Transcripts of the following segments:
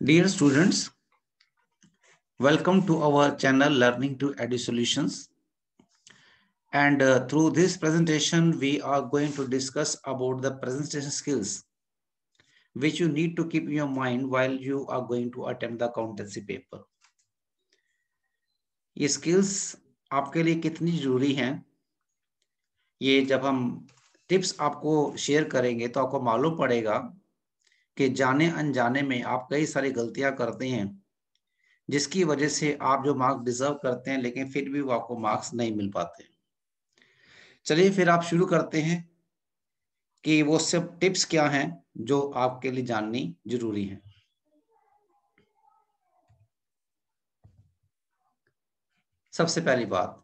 Dear students, welcome to our channel Learning to Edu Solutions. And uh, through this presentation, we are going to discuss about the presentation skills, which you need to keep in your mind while you are going to attempt the accountancy paper. ये skills आपके लिए कितनी जरूरी हैं ये जब हम tips आपको शेयर करेंगे तो आपको मालूम पड़ेगा कि जाने अनजाने में आप कई सारी गलतियां करते हैं जिसकी वजह से आप जो मार्क्स डिजर्व करते हैं लेकिन फिर भी वो आपको मार्क्स नहीं मिल पाते चलिए फिर आप शुरू करते हैं कि वो सब टिप्स क्या हैं जो आपके लिए जाननी जरूरी है सबसे पहली बात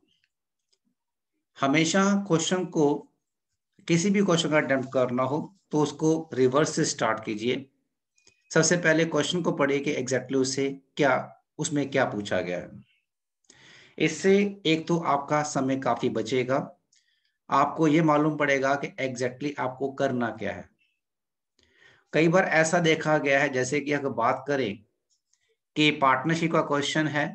हमेशा क्वेश्चन को किसी भी क्वेश्चन का अटेम्प्ट करना हो तो उसको रिवर्स से स्टार्ट कीजिए सबसे पहले क्वेश्चन को पढ़िए कि एग्जैक्टली उससे क्या उसमें क्या पूछा गया है इससे एक तो आपका समय काफी बचेगा आपको यह मालूम पड़ेगा कि एग्जैक्टली आपको करना क्या है कई बार ऐसा देखा गया है जैसे कि अगर बात करें कि पार्टनरशिप का क्वेश्चन है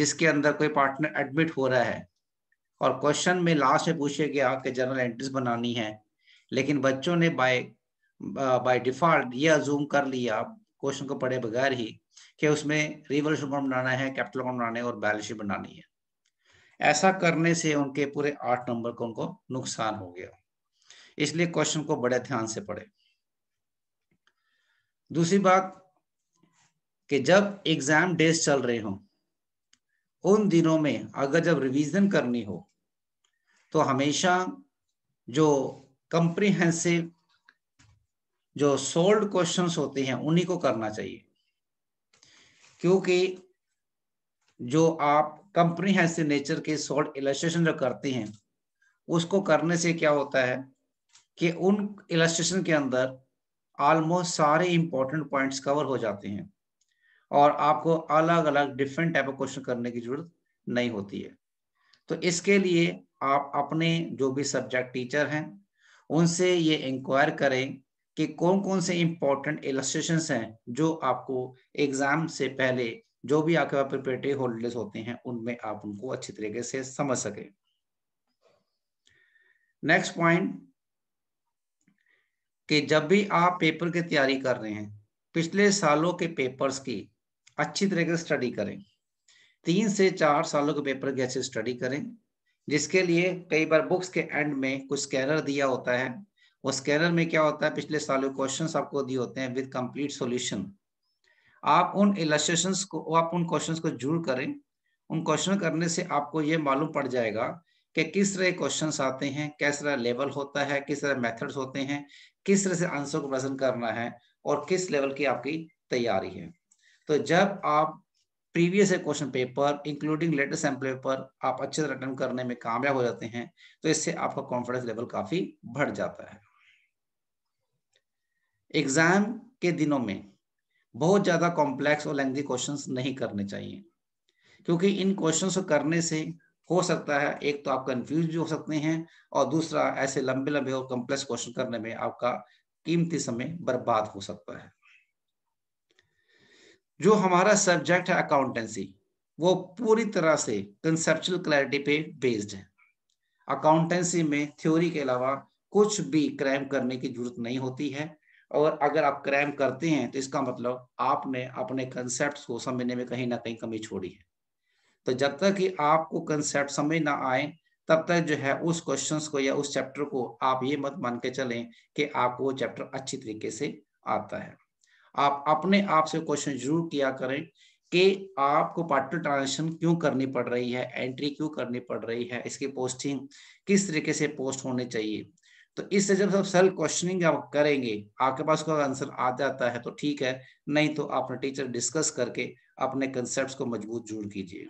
जिसके अंदर कोई पार्टनर एडमिट हो रहा है और क्वेश्चन में लास्ट में पूछे गया कि जर्नल एंट्रीज बनानी है लेकिन बच्चों ने बाय बाय डिफॉल्ट ये अजूम कर लिया क्वेश्चन को पढ़े बगैर ही कि उसमें रिवर्स अकाउंट बनाना है कैपिटल अकाउंट बनाना है और बैलेंस शीट बनानी है ऐसा करने से उनके पूरे आठ नंबर को उनको नुकसान हो गया इसलिए क्वेश्चन को बड़े ध्यान से पढ़े दूसरी बात कि जब एग्जाम डेज चल रहे हों उन दिनों में अगर जब रिवीजन करनी हो तो हमेशा जो कंप्रीहेंसिव जो सोल्ड क्वेश्चंस होते हैं उन्हीं को करना चाहिए क्योंकि जो आप कंप्रीहेंसिव नेचर के सोल्ड इलेस्ट्रेशन जो करते हैं उसको करने से क्या होता है कि उन इलस्ट्रेशन के अंदर ऑलमोस्ट सारे इंपॉर्टेंट पॉइंट्स कवर हो जाते हैं और आपको अलग अलग डिफरेंट टाइप ऑफ क्वेश्चन करने की जरूरत नहीं होती है तो इसके लिए आप अपने जो भी सब्जेक्ट टीचर हैं उनसे ये इंक्वायर करें कि कौन कौन से इंपॉर्टेंट इलस्ट्रेशंस हैं जो आपको एग्ज़ाम से पहले जो भी आपके पास प्रिपेटरी होल्डर्स होते हैं उनमें आप उनको अच्छी तरीके से समझ सकें नेक्स्ट पॉइंट कि जब भी आप पेपर की तैयारी कर रहे हैं पिछले सालों के पेपर्स की अच्छी तरीके से स्टडी करें तीन से चार सालों के पेपर की अच्छी स्टडी करें जिसके लिए कई बार बुक्स के एंड में कुछ स्कैनर दिया होता है वो स्कैनर में क्या होता है पिछले सालों क्वेश्चन आपको दिए होते हैं विद कंप्लीट सॉल्यूशन आप उन इलस्ट्रेशन को आप उन क्वेश्चन को जरूर करें उन क्वेश्चन करने से आपको ये मालूम पड़ जाएगा कि किस तरह क्वेश्चन आते हैं किस तरह लेवल होता है किस तरह मेथड्स होते हैं किस तरह से आंसर को प्रेजेंट करना है और किस लेवल की आपकी तैयारी है तो जब आप previous question paper including later sample paper आप अच्छे से अटेंड करने में कामयाब हो जाते हैं तो इससे आपका कॉन्फिडेंस लेवल काफी बढ़ जाता है एग्जाम के दिनों में बहुत ज्यादा कॉम्प्लेक्स और लेंथी क्वेश्चंस नहीं करने चाहिए क्योंकि इन क्वेश्चंस को करने से हो सकता है एक तो आप कंफ्यूज भी हो सकते हैं और दूसरा ऐसे लंबे लंबे और कॉम्प्लेक्स क्वेश्चन करने में आपका कीमती समय बर्बाद हो सकता है जो हमारा सब्जेक्ट है अकाउंटेंसी वो पूरी तरह से कंसेप्चुअल क्लैरिटी पे बेस्ड है अकाउंटेंसी में थ्योरी के अलावा कुछ भी क्राइम करने की जरूरत नहीं होती है और अगर आप क्राइम करते हैं तो इसका मतलब आपने अपने कंसेप्ट को समझने में कहीं ना कहीं कमी छोड़ी है तो जब तक कि आपको कंसेप्ट समझ ना आए तब तक जो है उस क्वेश्चन को या उस चैप्टर को आप ये मत मान के चलें कि आपको वो चैप्टर अच्छी तरीके से आता है आप अपने आप से क्वेश्चन जरूर किया करें कि आपको पार्टनर ट्रांजेक्शन क्यों करनी पड़ रही है एंट्री क्यों करनी पड़ रही है इसकी पोस्टिंग किस तरीके से पोस्ट होने चाहिए तो इससे जब सब सेल्फ क्वेश्चनिंग आप करेंगे आपके पास उसका आंसर आ जाता है तो ठीक है नहीं तो आपने टीचर डिस्कस करके अपने कंसेप्ट को मजबूत जरूर कीजिए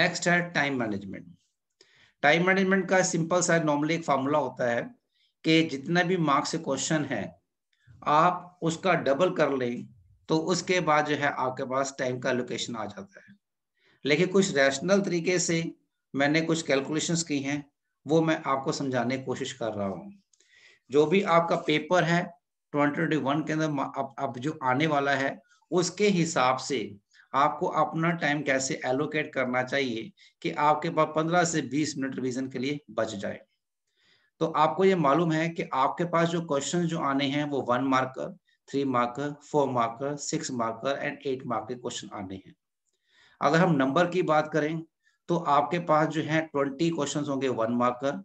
नेक्स्ट है टाइम मैनेजमेंट टाइम मैनेजमेंट का सिंपल सा नॉर्मली एक फार्मूला होता है कि जितना भी मार्क्स से क्वेश्चन है आप उसका डबल कर लें तो उसके बाद जो है आपके पास टाइम का लोकेशन आ जाता है लेकिन कुछ रैशनल तरीके से मैंने कुछ कैलकुलेशंस की हैं वो मैं आपको समझाने की कोशिश कर रहा हूँ जो भी आपका पेपर है ट्वेंटी के अंदर अब अब जो आने वाला है उसके हिसाब से आपको अपना टाइम कैसे एलोकेट करना चाहिए कि आपके पास 15 से 20 मिनट रिवीजन के लिए बच जाए तो आपको ये मालूम है कि आपके पास जो क्वेश्चन जो आने हैं वो one marker three marker four marker six marker and eight marker question आने हैं अगर हम नंबर की बात करें तो आपके पास जो है ट्वेंटी क्वेश्चन होंगे वन मार्कर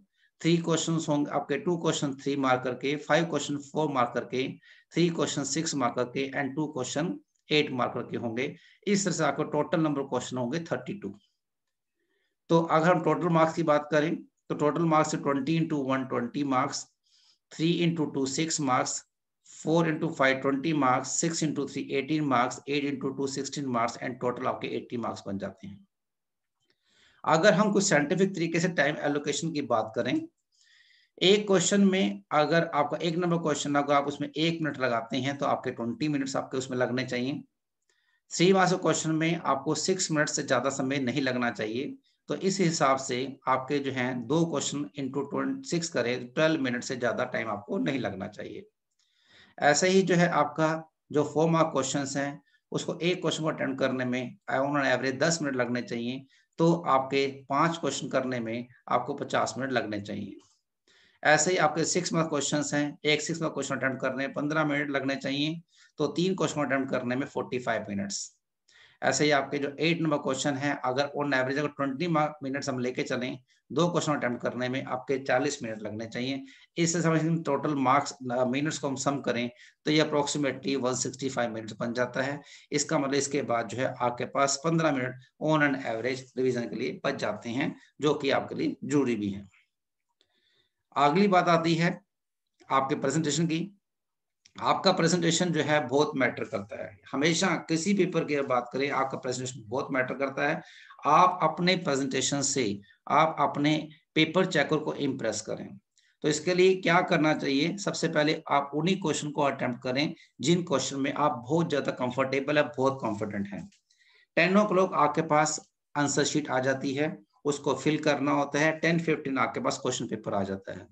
थ्री क्वेश्चन होंगे आपके टू क्वेश्चन थ्री मार्कर के फाइव क्वेश्चन फोर मार्कर के थ्री क्वेश्चन सिक्स मार्कर के and two question eight marker के होंगे इस तरह से आपको टोटल नंबर क्वेश्चन होंगे थर्टी टू तो अगर हम टोटल मार्क्स की बात करें तो total marks twenty into one twenty marks three into two six marks four into five twenty marks six into three eighteen marks eight into two sixteen marks and total आपके eighty marks बन जाते हैं अगर हम कुछ scientific तरीके से time allocation की बात करें एक क्वेश्चन में अगर आपका एक नंबर क्वेश्चन अगर आप उसमें एक मिनट लगाते हैं तो आपके ट्वेंटी मिनट्स आपके उसमें लगने चाहिए थ्री मार्क्स क्वेश्चन में आपको सिक्स मिनट से ज़्यादा समय नहीं लगना चाहिए तो इस हिसाब से आपके जो हैं दो क्वेश्चन इंटू ट्वेंटी सिक्स करें ट्वेल्व मिनट से ज़्यादा टाइम आपको नहीं लगना चाहिए ऐसे ही जो है आपका जो फोर मार्क क्वेश्चन है उसको एक क्वेश्चन को अटेंड करने में उन्होंने एवरेज दस मिनट लगने चाहिए तो आपके पांच क्वेश्चन करने में आपको पचास मिनट लगने चाहिए ऐसे ही आपके सिक्स मार्क क्वेश्चन हैं एक सिक्स मार्क क्वेश्चन अटेंड करने में पंद्रह मिनट लगने चाहिए तो तीन क्वेश्चन अटेंड करने में फोर्टी फाइव मिनट्स ऐसे ही आपके जो एट नंबर क्वेश्चन है अगर ऑन एवरेज अगर ट्वेंटी मिनट हम लेके चले दो क्वेश्चन अटेम्प्ट करने में आपके चालीस मिनट लगने चाहिए इससे समझ टोटल मार्क्स मिनट्स को हम सम करें तो ये approximately one sixty five minutes बन जाता है इसका मतलब इसके बाद जो है आपके पास पंद्रह minute on and average revision के लिए बच जाते हैं जो कि आपके लिए जरूरी भी है अगली बात आती है आपके प्रेजेंटेशन की आपका प्रेजेंटेशन जो है बहुत मैटर करता है हमेशा किसी पेपर की बात करें आपका प्रेजेंटेशन बहुत मैटर करता है आप अपने प्रेजेंटेशन से आप अपने पेपर चेकर को इम्प्रेस करें तो इसके लिए क्या करना चाहिए सबसे पहले आप उन्हीं क्वेश्चन को अटेम्प्ट करें जिन क्वेश्चन में आप बहुत ज़्यादा कंफर्टेबल है बहुत कॉन्फिडेंट है टेन ओ आपके पास आंसर शीट आ जाती है उसको फिल करना होता है टेन फिफ्टीन आपके पास क्वेश्चन पेपर आ जाता है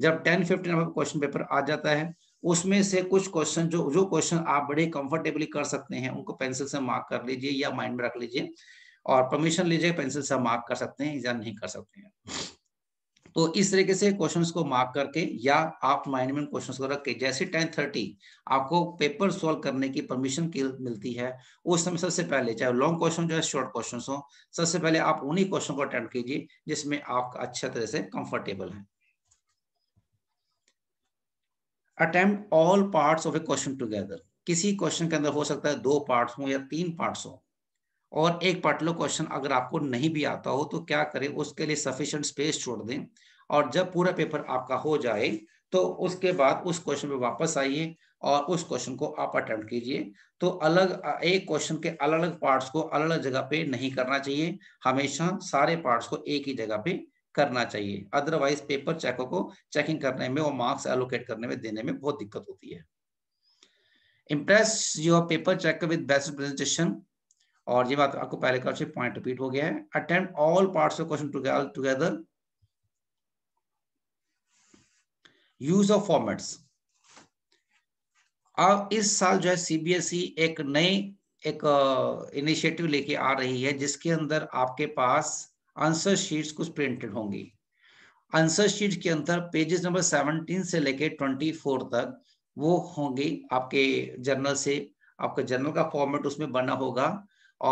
जब टेन फिफ्टीन आपका क्वेश्चन पेपर आ जाता है उसमें से कुछ क्वेश्चन जो जो क्वेश्चन आप बड़े कंफर्टेबली कर सकते हैं उनको पेंसिल से मार्क कर लीजिए या माइंड में रख लीजिए और परमिशन लीजिए पेंसिल से मार्क कर सकते हैं या नहीं कर सकते हैं तो इस तरीके से क्वेश्चन को मार्क करके या आप माइंड में क्वेश्चन को रख के जैसे टेन थर्टी आपको पेपर सॉल्व करने की परमिशन की मिलती है उस समय सबसे पहले चाहे लॉन्ग क्वेश्चन जो है शॉर्ट क्वेश्चन हो सबसे पहले आप उन्हीं क्वेश्चन को अटेंड कीजिए जिसमें आप अच्छा तरह से कंफर्टेबल है attempt all parts of a question together किसी क्वेश्चन के अंदर हो सकता है दो पार्ट्स हो या तीन पार्ट्स हो और एक पर्टिकुलर क्वेश्चन अगर आपको नहीं भी आता हो तो क्या करें उसके लिए सफिशियंट स्पेस छोड़ दें और जब पूरा पेपर आपका हो जाए तो उसके बाद उस क्वेश्चन पे वापस आइए और उस क्वेश्चन को आप अटेम्प्ट कीजिए तो अलग एक क्वेश्चन के अलग अलग पार्ट्स को अलग अलग जगह पे नहीं करना चाहिए हमेशा सारे पार्ट्स को एक ही जगह पे करना चाहिए अदरवाइज पेपर चेकों को चेकिंग करने में और मार्क्स एलोकेट करने में देने में बहुत दिक्कत होती है impress your paper check with best presentation और ये बात आपको पहले का पॉइंट रिपीट हो गया है attempt all part of question together use of formats अब इस साल जो है सीबीएसई e एक नई एक इनिशिएटिव uh, लेके आ रही है जिसके अंदर आपके पास आंसर शीट्स कुछ प्रिंटेड होंगी आंसर शीट के अंदर पेजेस नंबर 17 से लेके 24 तक वो होंगे आपके जर्नल से आपका जर्नल का फॉर्मेट उसमें बना होगा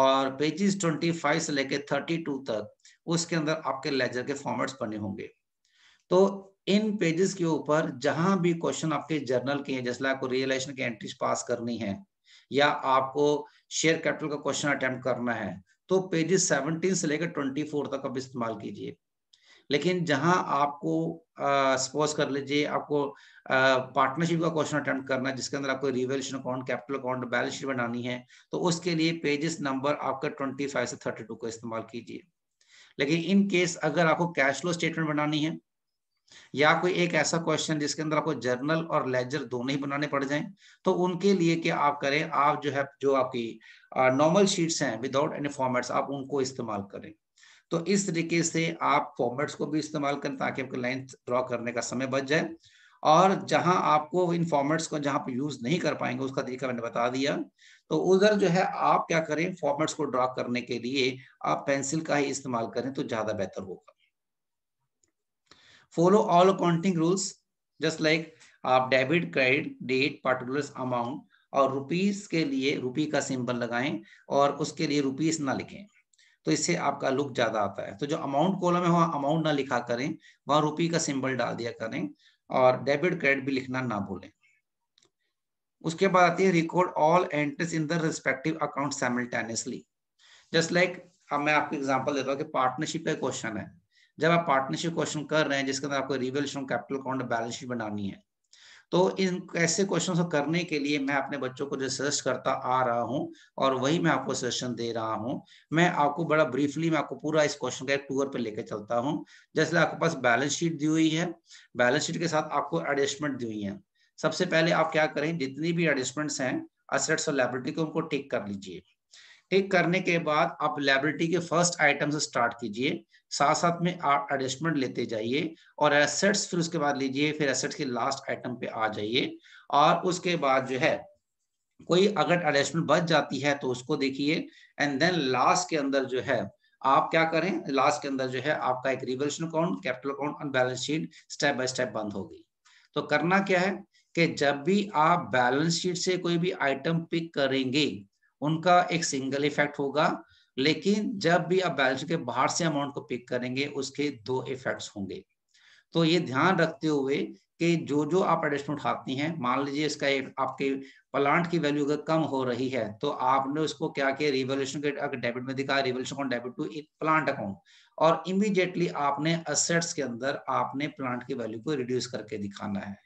और पेजेस 25 से लेके 32 तक उसके अंदर आपके लेजर के फॉर्मेट्स बने होंगे तो इन पेजेस के ऊपर जहां भी क्वेश्चन आपके जर्नल के हैं जैसे आपको रियलाइजेशन की एंट्रीज पास करनी है या आपको शेयर कैपिटल का क्वेश्चन अटेम्प्ट करना है तो पेजेस 17 से लेकर 24 तक आप इस्तेमाल कीजिए लेकिन जहां आपको सपोज कर लीजिए आपको पार्टनरशिप का क्वेश्चन अटेम्प्ट करना है जिसके अंदर आपको revaluation account capital account balance sheet बनानी है तो उसके लिए पेजेस नंबर आपका 25 से 32 का इस्तेमाल कीजिए लेकिन इन केस अगर आपको कैश फ्लो स्टेटमेंट बनानी है या कोई एक ऐसा क्वेश्चन जिसके अंदर आपको जर्नल और लेजर दोनों ही बनाने पड़ जाएं तो उनके लिए कि आप करें आप जो है जो आपकी नॉर्मल शीट्स हैं विदाउट एनी फॉर्मेट्स आप उनको इस्तेमाल करें तो इस तरीके से आप फॉर्मेट्स को भी इस्तेमाल करें ताकि आपके लाइन ड्रॉ करने का समय बच जाए और जहां आपको इन फॉर्मेट्स को जहां आप यूज नहीं कर पाएंगे उसका तरीका मैंने बता दिया तो उधर जो है आप क्या करें फॉर्मेट्स को ड्रॉ करने के लिए आप पेंसिल का ही इस्तेमाल करें तो ज्यादा बेहतर होगा Follow all accounting rules, just like आप debit credit date particulars amount और रुपीस के लिए रुपी का सिंबल लगाएं और उसके लिए रुपीस ना लिखें तो इससे आपका लुक ज्यादा आता है तो जो अमाउंट कॉलम है वहां अमाउंट ना लिखा करें वहां रुपी का सिंबल डाल दिया करें और डेबिट क्रेडिट भी लिखना ना भूलें उसके बाद आती है record all entries in the respective account simultaneously just like अब मैं आपको एग्जांपल देता हूँ कि पार्टनरशिप का क्वेश्चन है जब आप पार्टनरशिप क्वेश्चन कर रहे हैं जिसके अंदर आपको revaluation capital account balance sheet बनानी है तो इन ऐसे क्वेश्चन को करने के लिए मैं अपने बच्चों को जो सजेस्ट करता आ रहा हूँ और वही मैं आपको सजेशन दे रहा हूँ मैं आपको बड़ा ब्रीफली मैं आपको पूरा इस क्वेश्चन का एक टूर पे लेकर चलता हूँ जैसे आपके पास बैलेंस शीट दी हुई है बैलेंस शीट के साथ आपको एडजस्टमेंट दी हुई है सबसे पहले आप क्या करें जितनी भी एडजस्टमेंट्स हैं असेट्स और लाइब्रेटी को उनको टेक कर लीजिए टेक करने के बाद आप लाइब्रेटी के फर्स्ट आइटम से स्टार्ट कीजिए साथ साथ में आप एडजस्टमेंट लेते जाइए और एसेट्स फिर उसके बाद लीजिए फिर एसेट्स के लास्ट आइटम पे आ जाइए और उसके बाद जो है कोई अगर एडजस्टमेंट बच जाती है तो उसको देखिए एंड देन लास्ट के अंदर जो है आप क्या करें लास्ट के अंदर जो है आपका एक रिवल्यूशन अकाउंट कैपिटल अकाउंट और balance sheet step by step बंद हो गई तो करना क्या है कि जब भी आप बैलेंस शीट से कोई भी आइटम पिक करेंगे उनका एक सिंगल इफेक्ट होगा लेकिन जब भी आप बैलेंस के बाहर से अमाउंट को पिक करेंगे उसके दो इफेक्ट्स होंगे तो ये ध्यान रखते हुए कि जो जो आप एडिशन उठाती हैं मान लीजिए इसका एक आपके प्लांट की वैल्यू अगर कम हो रही है तो आपने उसको क्या किया रिवोल्यूशन के डेबिट में दिखा revaluation account debit to plant account और इमीडिएटली आपने असेट्स के अंदर आपने प्लांट की वैल्यू को रिड्यूस करके दिखाना है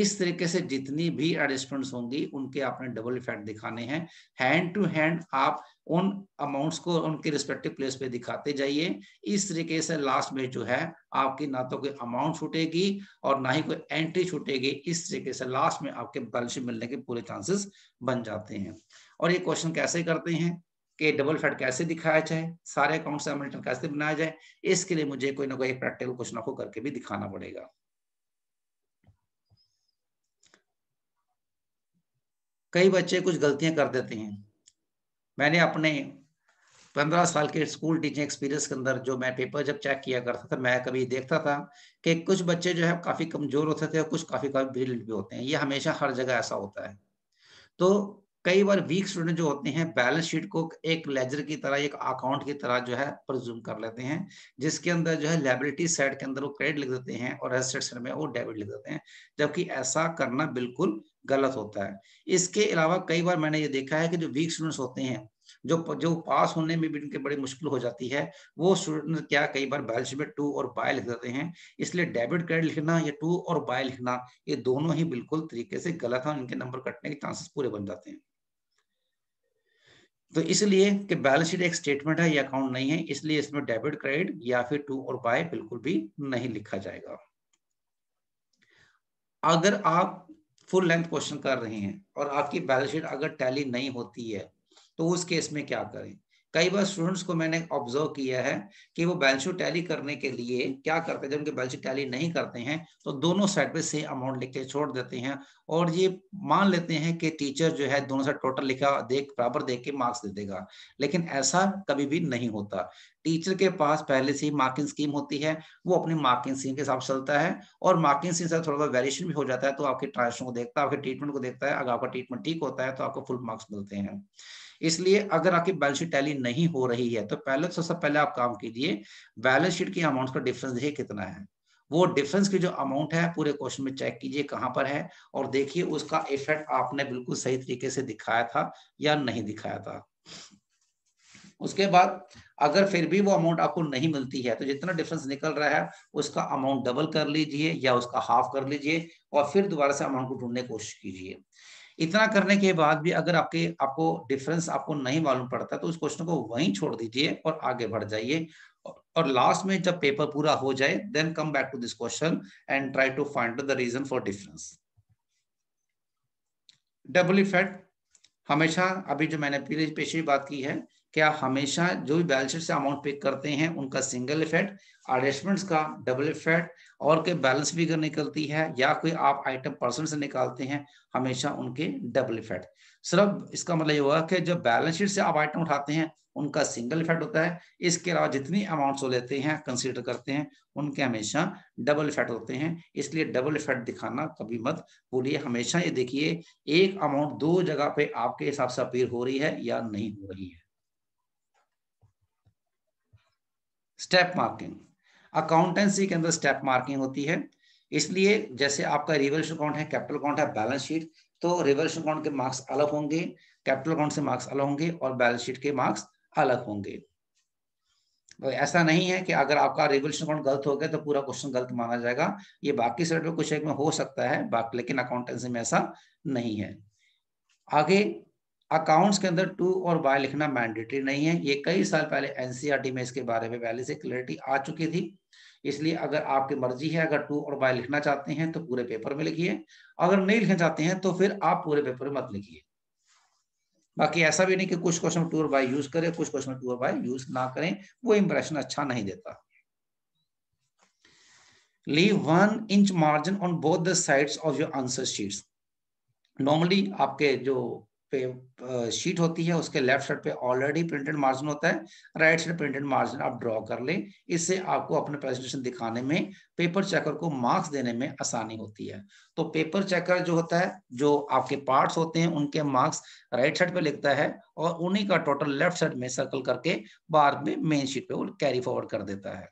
इस तरीके से जितनी भी एडजस्टमेंट होंगी उनके आपने डबल इफेक्ट दिखाने हैं हैंड टू हैंड आप उन अमाउंट्स को उनके रिस्पेक्टिव प्लेस पे दिखाते जाइए इस तरीके से लास्ट में जो है आपकी ना तो कोई अमाउंट छूटेगी और ना ही कोई एंट्री छूटेगी इस तरीके से लास्ट में आपके बैलेंस मिलने के पूरे चांसेस बन जाते हैं और ये क्वेश्चन कैसे करते हैं कि डबल फैट कैसे दिखाया जाए सारे अकाउंट हेमिल्टन कैसे बनाया जाए इसके लिए मुझे कोई ना कोई प्रैक्टिकल कुछ ना को करके भी दिखाना पड़ेगा कई बच्चे कुछ गलतियां कर देते हैं मैंने अपने पंद्रह साल के स्कूल टीचिंग एक्सपीरियंस के अंदर जो मैं पेपर जब चेक किया करता था मैं कभी देखता था कि कुछ बच्चे जो है काफी कमजोर होते थे और कुछ काफी काफी ब्रिलियंट भी होते हैं ये हमेशा हर जगह ऐसा होता है तो कई बार वीक स्टूडेंट जो होते हैं बैलेंस शीट को एक लेजर की तरह एक अकाउंट की तरह जो है प्रज्यूम कर लेते हैं जिसके अंदर जो है लाइबिलिटी साइड के अंदर वो क्रेडिट लिख देते हैं और एसेट साइड में वो डेबिट लिख देते हैं जबकि ऐसा करना बिल्कुल गलत होता है इसके अलावा कई बार मैंने ये देखा है कि जो वीक स्टूडेंट्स होते हैं जो जो पास होने में भी इनके बड़ी मुश्किल हो जाती है वो स्टूडेंट क्या कई बार बैलेंस शीट में टू और बाय लिख देते हैं इसलिए डेबिट क्रेडिट लिखना या टू और बाय लिखना ये दोनों ही बिल्कुल तरीके से गलत है इनके नंबर कटने के चांसेस पूरे बन जाते हैं तो इसलिए कि बैलेंस शीट एक स्टेटमेंट है या अकाउंट नहीं है इसलिए इसमें डेबिट क्रेडिट या फिर टू और बाय बिल्कुल भी नहीं लिखा जाएगा अगर आप फुल लेंथ क्वेश्चन कर रहे हैं और आपकी बैलेंस शीट अगर टैली नहीं होती है तो उस केस में क्या करें कई बार स्टूडेंट्स को मैंने ऑब्जर्व किया है कि वो बैलेंस शीट टैली करने के लिए क्या करते हैं जब उनके बैलेंस शीट टैली नहीं करते हैं तो दोनों साइड पे सेम अमाउंट लिख के छोड़ देते हैं और ये मान लेते हैं कि टीचर जो है दोनों साइड टोटल लिखा देख बराबर देख के मार्क्स दे देगा लेकिन ऐसा कभी भी नहीं होता टीचर के पास पहले से ही मार्किंग स्कीम होती है वो अपनी मार्किंग स्कीम के हिसाब से चलता है और मार्किंग स्कीम से थोड़ा सा वेरिएशन भी हो जाता है तो आपके ट्रांसफर को देखता है आपके ट्रीटमेंट को देखता है अगर आपका ट्रीटमेंट ठीक होता है तो आपको फुल मार्क्स मिलते हैं इसलिए अगर आपकी बैलेंस शीट टैली नहीं हो रही है तो पहले तो सबसे पहले आप काम कीजिए बैलेंस शीट के अमाउंट का डिफरेंस देखिए कितना है वो डिफरेंस की जो अमाउंट है पूरे क्वेश्चन में चेक कीजिए कहाँ पर है और देखिए उसका इफेक्ट आपने बिल्कुल सही तरीके से दिखाया था या नहीं दिखाया था उसके बाद अगर फिर भी वो अमाउंट आपको नहीं मिलती है तो जितना डिफरेंस निकल रहा है उसका अमाउंट डबल कर लीजिए या उसका हाफ कर लीजिए और फिर दोबारा से अमाउंट को ढूंढने की कोशिश कीजिए इतना करने के बाद भी अगर आपके आपको डिफरेंस आपको नहीं मालूम पड़ता तो उस क्वेश्चन को वहीं छोड़ दीजिए और आगे बढ़ जाइए और लास्ट में जब पेपर पूरा हो जाए then come back to this question and try to find the reason for difference double effect हमेशा अभी जो मैंने पिछली बात की है क्या हमेशा जो भी बैलेंस से अमाउंट पिक करते हैं उनका सिंगल इफेक्ट एडजस्टमेंट्स का डबल इफेक्ट और कोई बैलेंस फिगर निकलती है या कोई आप आइटम परसेंट से निकालते हैं हमेशा उनके डबल इफेक्ट सिर्फ इसका मतलब ये हुआ कि जब बैलेंस शीट से आप आइटम उठाते हैं उनका सिंगल इफेक्ट होता है इसके अलावा जितनी अमाउंट्स वो लेते हैं कंसीडर करते हैं उनके हमेशा डबल इफेक्ट होते हैं इसलिए डबल इफेक्ट दिखाना कभी मत भूलिए हमेशा ये देखिए एक अमाउंट दो जगह पे आपके हिसाब से अपील हो रही है या नहीं हो रही है स्टेप मार्किंग अकाउंटेंसी के अंदर स्टेप मार्किंग होती है इसलिए जैसे आपका रिवर्स अकाउंट है कैपिटल अकाउंट है बैलेंस शीट तो रिवर्स अकाउंट के मार्क्स अलग होंगे कैपिटल अकाउंट से मार्क्स अलग होंगे और बैलेंस शीट के मार्क्स अलग होंगे तो ऐसा नहीं है कि अगर आपका रिवर्स अकाउंट गलत हो गया तो पूरा क्वेश्चन गलत माना जाएगा ये बाकी सेट में कुछ एक में हो सकता है बाकी लेकिन अकाउंटेंसी में ऐसा नहीं है आगे अकाउंट्स के अंदर टू और बाय लिखना मैंडेटरी नहीं है ये कई साल पहले एनसीआरटी e में इसके बारे में पहले से क्लियरिटी आ चुकी थी इसलिए अगर आपकी मर्जी है अगर टू और बाय लिखना चाहते हैं तो पूरे पेपर में लिखिए अगर नहीं लिखना चाहते हैं तो फिर आप पूरे पेपर में मत लिखिए बाकी ऐसा भी नहीं कि कुछ क्वेश्चन टू और बाय यूज करें कुछ क्वेश्चन टू और बाय यूज ना करें वो इंप्रेशन अच्छा नहीं देता leave one inch margin on both the side of your answer sheets normally आपके जो पे शीट होती है उसके लेफ्ट साइड पे ऑलरेडी प्रिंटेड मार्जिन होता है राइट साइड प्रिंटेड मार्जिन आप ड्रॉ कर लें इससे आपको अपने प्रेजेंटेशन दिखाने में पेपर चेकर को मार्क्स देने में आसानी होती है तो पेपर चेकर जो होता है जो आपके पार्ट्स होते हैं उनके मार्क्स राइट साइड पे लिखता है और उन्हीं का टोटल लेफ्ट साइड में सर्कल करके बाद में मेन शीट पे वो कैरी फॉरवर्ड कर देता है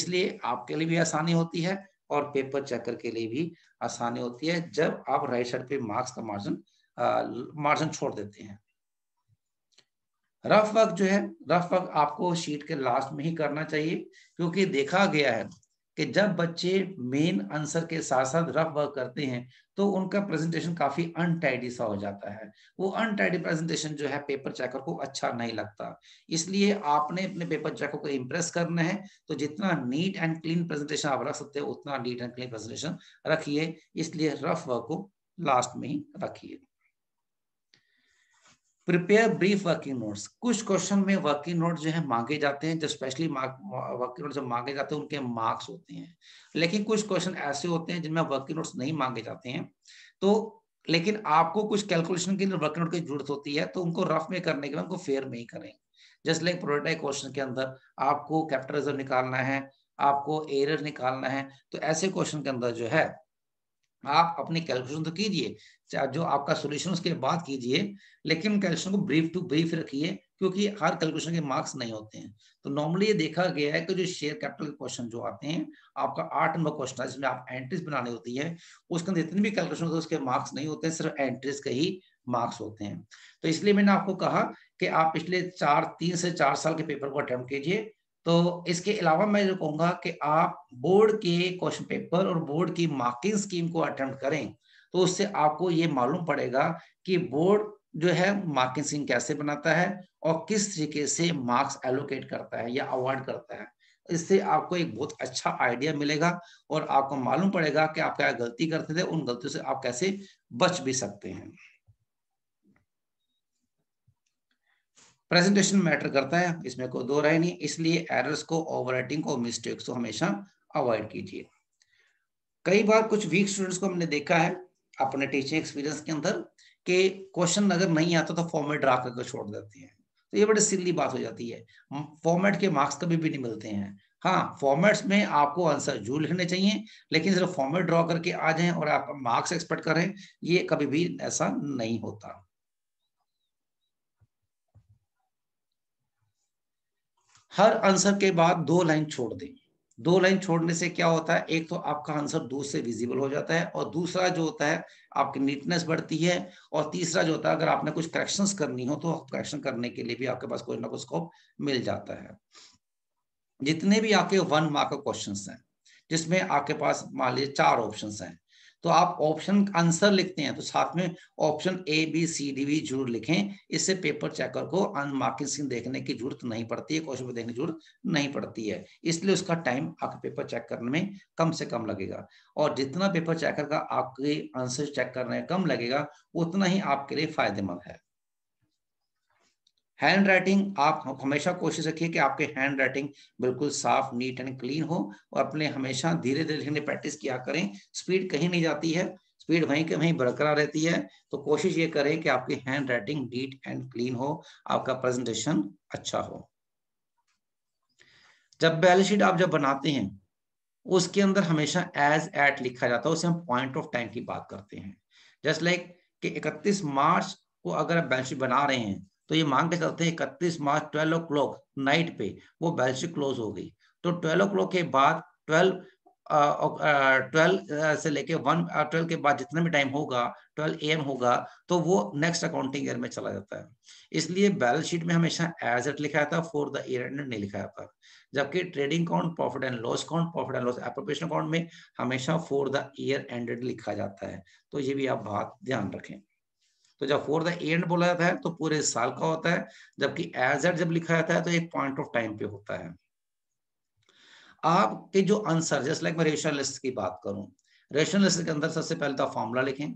इसलिए आपके लिए भी आसानी होती है और पेपर चेकर के लिए भी आसानी होती है जब आप राइट साइड पे मार्क्स का मार्जिन मार्जिन छोड़ देते हैं रफ वर्क जो है रफ वर्क आपको शीट के लास्ट में ही करना चाहिए क्योंकि देखा गया है कि जब बच्चे मेन आंसर के साथ साथ रफ वर्क करते हैं तो उनका प्रेजेंटेशन काफी अनटाइडी सा हो जाता है वो अनटाइडी प्रेजेंटेशन जो है पेपर चेकर को अच्छा नहीं लगता इसलिए आपने अपने पेपर चेकर को इम्प्रेस करना है तो जितना नीट एंड क्लीन प्रेजेंटेशन आप रख सकते हो उतना नीट एंड क्लीन प्रेजेंटेशन रखिए इसलिए रफ वर्क को लास्ट में ही रखिए प्रिपेयर ब्रीफ वर्किंग नोट्स कुछ क्वेश्चन में वर्किंग नोट जो है मांगे जाते हैं जो स्पेशली वर्किंग नोट जो मांगे जाते हैं उनके मार्क्स होते हैं लेकिन कुछ क्वेश्चन ऐसे होते हैं जिनमें वर्किंग नोट्स नहीं मांगे जाते हैं तो लेकिन आपको कुछ कैलकुलेशन के लिए वर्किंग नोट की जरूरत होती है तो उनको रफ में करने के लिए उनको फेयर नहीं करें जस्ट लाइक प्रोडक्ट क्वेश्चन के अंदर आपको रिजर्व निकालना है आपको एरर निकालना है तो ऐसे क्वेश्चन के अंदर जो है आप अपनी कैलकुलेशन तो कीजिए जो आपका सोल्यूशन उसके बाद कीजिए लेकिन कैलकुलेशन को ब्रीफ टू ब्रीफ रखिए क्योंकि हर कैलकुलेशन के मार्क्स नहीं होते हैं तो नॉर्मली ये देखा गया है कि जो शेयर कैपिटल के क्वेश्चन जो आते हैं आपका आठ नंबर क्वेश्चन है जिसमें आप एंट्रीज बनानी होती है उसके अंदर जितने भी कैलकुलेशन होते हैं उसके मार्क्स नहीं होते हैं सिर्फ एंट्रीज के ही मार्क्स होते हैं तो इसलिए मैंने आपको कहा कि आप पिछले चार तीन से चार साल के पेपर को अटेम्प्ट कीजिए तो इसके अलावा मैं जो कहूंगा कि आप बोर्ड के क्वेश्चन पेपर और बोर्ड की मार्किंग स्कीम को अटेम्प्ट करें तो उससे आपको ये मालूम पड़ेगा कि बोर्ड जो है मार्केसिंग कैसे बनाता है और किस तरीके से मार्क्स एलोकेट करता है या अवार्ड करता है इससे आपको एक बहुत अच्छा आइडिया मिलेगा और आपको मालूम पड़ेगा कि आप क्या गलती करते थे उन गलतियों से आप कैसे बच भी सकते हैं प्रेजेंटेशन मैटर करता है इसमें कोई दो राय नहीं इसलिए एरर्स को ओवरराइटिंग और मिस्टेक्स को हमेशा अवॉइड कीजिए कई बार कुछ वीक स्टूडेंट्स को हमने देखा है अपने टीचिंग एक्सपीरियंस के अंदर कि क्वेश्चन अगर नहीं आता तो फॉर्मेट ड्रा करके छोड़ देते हैं तो ये बड़ी सिल्ली बात हो जाती है फॉर्मेट के मार्क्स कभी भी नहीं मिलते हैं हाँ फॉर्मेट्स में आपको आंसर जरूर लिखने चाहिए लेकिन सिर्फ फॉर्मेट ड्रॉ करके आ जाए और आप मार्क्स एक्सपेक्ट करें ये कभी भी ऐसा नहीं होता हर आंसर के बाद दो लाइन छोड़ दें दो लाइन छोड़ने से क्या होता है एक तो आपका आंसर दूर से विजिबल हो जाता है और दूसरा जो होता है आपकी नीटनेस बढ़ती है और तीसरा जो होता है अगर आपने कुछ करेक्शन करनी हो तो करेक्शन करने के लिए भी आपके पास कोई ना कोई स्कोप मिल जाता है जितने भी आपके वन मार्क क्वेश्चन हैं जिसमें आपके पास मान लीजिए चार ऑप्शन हैं तो आप ऑप्शन आंसर लिखते हैं तो साथ में option A B C D भी जरूर लिखें इससे पेपर चेकर को मार्किंग देखने की जरूरत नहीं पड़ती है क्वेश्चन देखने की जरूरत नहीं पड़ती है इसलिए उसका टाइम आपके पेपर चेक करने में कम से कम लगेगा और जितना पेपर चेकर का आपके आंसर चेक करने में कम लगेगा उतना ही आपके लिए फायदेमंद है हैंड राइटिंग आप हमेशा कोशिश रखिए कि आपके हैंड राइटिंग बिल्कुल साफ नीट एंड क्लीन हो और अपने हमेशा धीरे धीरे लिखने प्रैक्टिस किया करें स्पीड कहीं नहीं जाती है स्पीड वहीं के वहीं बरकरार रहती है तो कोशिश ये करें कि आपकी handwriting neat and clean हो आपका प्रेजेंटेशन अच्छा हो जब बैलेंस शीट आप जब बनाते हैं उसके अंदर हमेशा एज एट लिखा जाता है उसे हम पॉइंट ऑफ टाइम की बात करते हैं जस्ट लाइक like कि 31 मार्च को अगर आप बैलेंस शीट बना रहे हैं तो ये मान के चलते हैं इकतीस मार्च ट्वेल्व ओ क्लॉक नाइट पे वो बैलशिप क्लोज हो गई तो ट्वेल्व ओ क्लॉक के बाद ट्वेल्व ट्वेल्व से लेके वन ट्वेल्व के बाद जितना भी टाइम होगा ट्वेल्व ए होगा तो वो नेक्स्ट अकाउंटिंग ईयर में चला जाता है इसलिए बैलेंस शीट में हमेशा एज एट लिखा था फॉर द ईयर एंड नहीं लिखा जाता जबकि trading account profit and loss account profit and loss appropriation account में हमेशा फॉर द ईयर एंडेड लिखा जाता है तो ये भी आप बात ध्यान रखें तो जब फोर द एंड बोला जाता है तो पूरे साल का होता है जबकि एज एट जब लिखा जाता है तो एक पॉइंट ऑफ टाइम पे होता है आपके जो आंसर जैसे लाइक मैं लिस्ट की बात करूं लिस्ट के अंदर सबसे पहले तो फॉर्मूला लिखें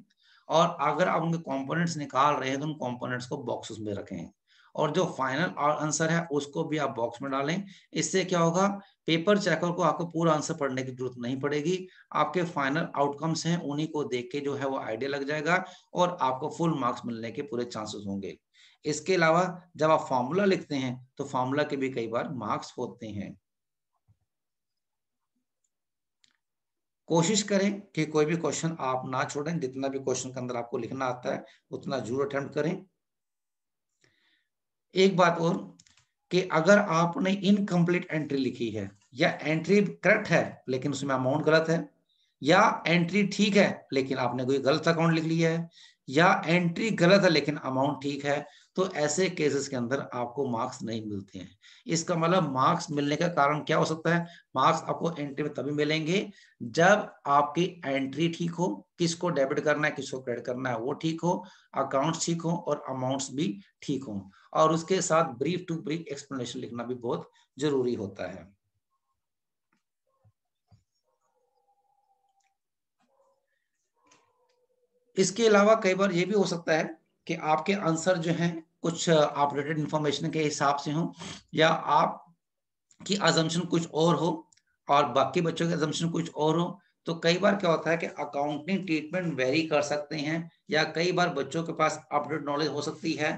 और अगर आप उनके कंपोनेंट्स निकाल रहे हैं तो उन कंपोनेंट्स को बॉक्सेस में रखें और जो फाइनल आंसर है उसको भी आप बॉक्स में डालें इससे क्या होगा पेपर चेकर को आपको पूरा आंसर पढ़ने की जरूरत नहीं पड़ेगी आपके फाइनल आउटकम्स हैं उन्हीं को देख के जो है वो आइडिया लग जाएगा और आपको फुल मार्क्स मिलने के पूरे चांसेस होंगे इसके अलावा जब आप फॉर्मूला लिखते हैं तो फॉर्मूला के भी कई बार मार्क्स होते हैं कोशिश करें कि कोई भी क्वेश्चन आप ना छोड़ें जितना भी क्वेश्चन के अंदर आपको लिखना आता है उतना जरूर अटेम्प्ट करें एक बात और कि अगर आपने इनकम्प्लीट एंट्री लिखी है या एंट्री करेक्ट है लेकिन उसमें अमाउंट गलत है या एंट्री ठीक है लेकिन आपने कोई गलत अकाउंट लिख लिया है या एंट्री गलत है लेकिन अमाउंट ठीक है तो ऐसे केसेस के अंदर आपको मार्क्स नहीं मिलते हैं इसका मतलब मार्क्स मिलने का कारण क्या हो सकता है मार्क्स आपको एंट्री में तभी मिलेंगे जब आपकी एंट्री ठीक हो किसको डेबिट करना है किसको क्रेडिट करना है वो ठीक हो अकाउंट्स ठीक हो और अमाउंट्स भी ठीक हो और उसके साथ ब्रीफ टू ब्रीफ एक्सप्लेनेशन लिखना भी बहुत जरूरी होता है इसके अलावा कई बार ये भी हो सकता है कि आपके आंसर जो हैं कुछ अपडेटेड इंफॉर्मेशन के हिसाब से हो या आप की अजम्पन कुछ और हो और बाकी बच्चों के अजम्पन कुछ और हो तो कई बार क्या होता है कि अकाउंटिंग ट्रीटमेंट वेरी कर सकते हैं या कई बार बच्चों के पास अपडेट नॉलेज हो सकती है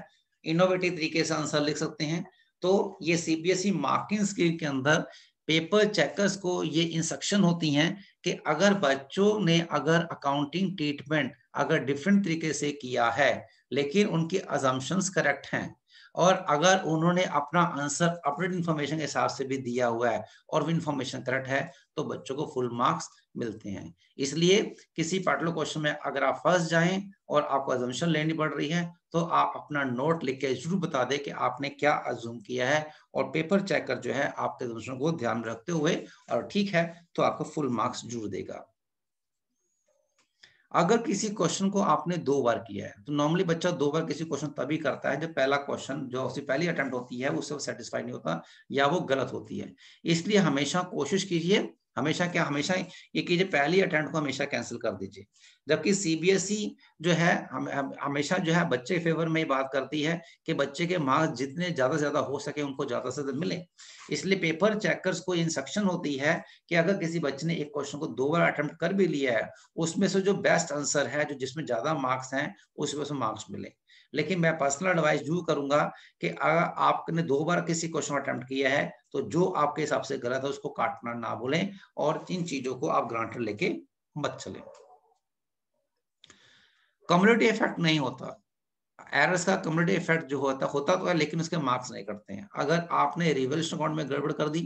इनोवेटिव तरीके से आंसर लिख सकते हैं तो ये सीबीएसई मार्किंग स्कीम के अंदर पेपर चेकर्स को ये इंस्ट्रक्शन होती हैं कि अगर बच्चों ने अगर अकाउंटिंग ट्रीटमेंट अगर डिफरेंट तरीके से किया है लेकिन उनके अजम्पन्स करेक्ट हैं और अगर उन्होंने अपना आंसर अपडेट इन्फॉर्मेशन के हिसाब से भी दिया हुआ है और वो इन्फॉर्मेशन करेक्ट है तो बच्चों को फुल मार्क्स मिलते हैं इसलिए किसी पार्टलो क्वेश्चन में अगर आप फंस जाएं और आपको एजम्पन लेनी पड़ रही है तो आप अपना नोट लिख के जरूर बता दें कि आपने क्या अज्यूम किया है और पेपर चेक कर जो है आपके एजम्पन को ध्यान रखते हुए और ठीक है तो आपको फुल मार्क्स जरूर देगा अगर किसी क्वेश्चन को आपने दो बार किया है तो नॉर्मली बच्चा दो बार किसी क्वेश्चन तभी करता है जब पहला क्वेश्चन जो उसकी पहली अटेम्प्ट होती है उससे वो सेटिस्फाई नहीं होता या वो गलत होती है इसलिए हमेशा कोशिश कीजिए हमेशा क्या हमेशा ये कीजिए पहली अटेम्प्ट को हमेशा कैंसिल कर दीजिए जबकि सीबीएसई जो है हम, हमेशा जो है बच्चे के फेवर में ही बात करती है कि बच्चे के मार्क्स जितने ज्यादा से ज्यादा हो सके उनको ज्यादा से ज्यादा मिले इसलिए पेपर चेकर्स को इंस्ट्रक्शन होती है कि अगर किसी बच्चे ने एक क्वेश्चन को दो बार अटेम्प्ट कर भी लिया है उसमें से जो बेस्ट आंसर है जो जिसमें ज्यादा मार्क्स हैं उसमें से मार्क्स मिले लेकिन मैं पर्सनल एडवाइस जरूर करूंगा कि अगर आपने दो बार किसी क्वेश्चन अटेम्प्ट किया है तो जो आपके हिसाब से गलत है उसको काटना ना बोलें और इन चीजों को आप ग्रांटेड लेके मत चले कम्युनिटी इफेक्ट नहीं होता एरर्स का कम्युनिटी इफेक्ट जो होता है होता तो है लेकिन उसके मार्क्स नहीं करते हैं अगर आपने रिवेल्यूशन अकाउंट में गड़बड़ कर दी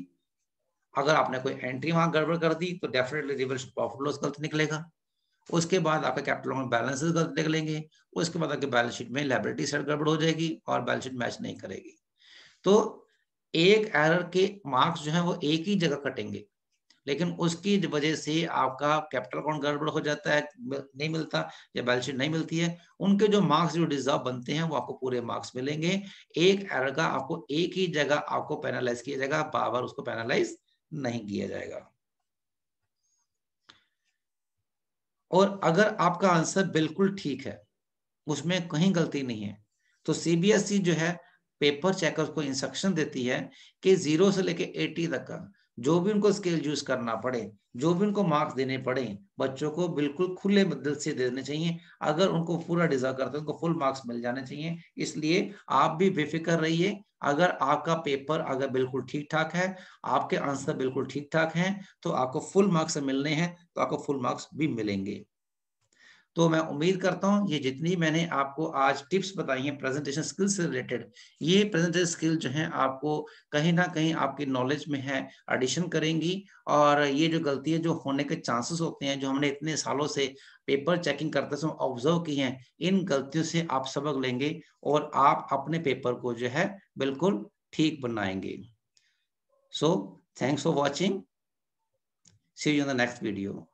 अगर आपने कोई एंट्री वहां गड़बड़ कर दी तो डेफिनेटली रिवेल्यूशन प्रॉफिट लॉस गलत निकलेगा उसके बाद आपके कैपिटल में बैलेंसेस गलत निकलेंगे उसके बाद आपके बैलेंस शीट में लाइब्रेटी साइड गड़बड़ हो जाएगी और बैलेंस शीट मैच नहीं करेगी तो एक एरर के मार्क्स जो है वो एक ही जगह कटेंगे लेकिन उसकी वजह से आपका कैपिटल अकाउंट गड़बड़ हो जाता है नहीं मिलता या बैलेंस शीट नहीं मिलती है उनके जो मार्क्स जो डिजर्व बनते हैं वो आपको पूरे मार्क्स मिलेंगे एक एरर का आपको एक ही जगह आपको पेनालाइज किया जाएगा बार उसको पेनालाइज नहीं किया जाएगा और अगर आपका आंसर बिल्कुल ठीक है उसमें कहीं गलती नहीं है तो सीबीएसई e जो है पेपर चेकर को इंस्ट्रक्शन देती है कि जीरो से लेके एटी तक का जो भी उनको स्केल यूज करना पड़े जो भी उनको मार्क्स देने पड़े बच्चों को बिल्कुल खुले दिल से देने चाहिए अगर उनको पूरा डिजर्व करते हैं उनको फुल मार्क्स मिल जाने चाहिए इसलिए आप भी बेफिक्र रहिए अगर आपका पेपर अगर बिल्कुल ठीक ठाक है आपके आंसर बिल्कुल ठीक ठाक हैं तो आपको फुल मार्क्स मिलने हैं तो आपको फुल मार्क्स भी मिलेंगे तो मैं उम्मीद करता हूँ ये जितनी मैंने आपको आज टिप्स बताई हैं प्रेजेंटेशन स्किल से रिलेटेड ये प्रेजेंटेशन स्किल जो है आपको कहीं ना कहीं आपकी नॉलेज में है एडिशन करेंगी और ये जो है जो होने के चांसेस होते हैं जो हमने इतने सालों से पेपर चेकिंग करते समय ऑब्जर्व की हैं इन गलतियों से आप सबक लेंगे और आप अपने पेपर को जो है बिल्कुल ठीक बनाएंगे so thanks for watching see you in the next video